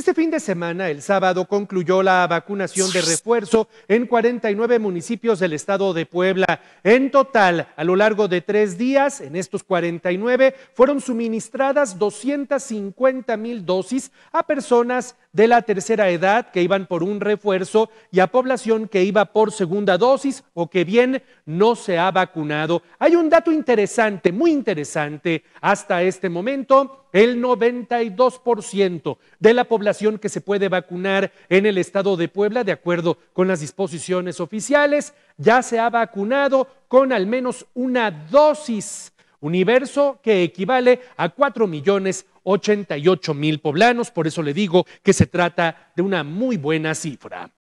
Este fin de semana, el sábado, concluyó la vacunación de refuerzo en 49 municipios del estado de Puebla. En total, a lo largo de tres días, en estos 49, fueron suministradas 250 mil dosis a personas de la tercera edad que iban por un refuerzo y a población que iba por segunda dosis o que bien no se ha vacunado. Hay un dato interesante, muy interesante, hasta este momento el 92% de la población que se puede vacunar en el estado de Puebla, de acuerdo con las disposiciones oficiales, ya se ha vacunado con al menos una dosis, universo que equivale a 4 millones 88 mil poblanos. Por eso le digo que se trata de una muy buena cifra.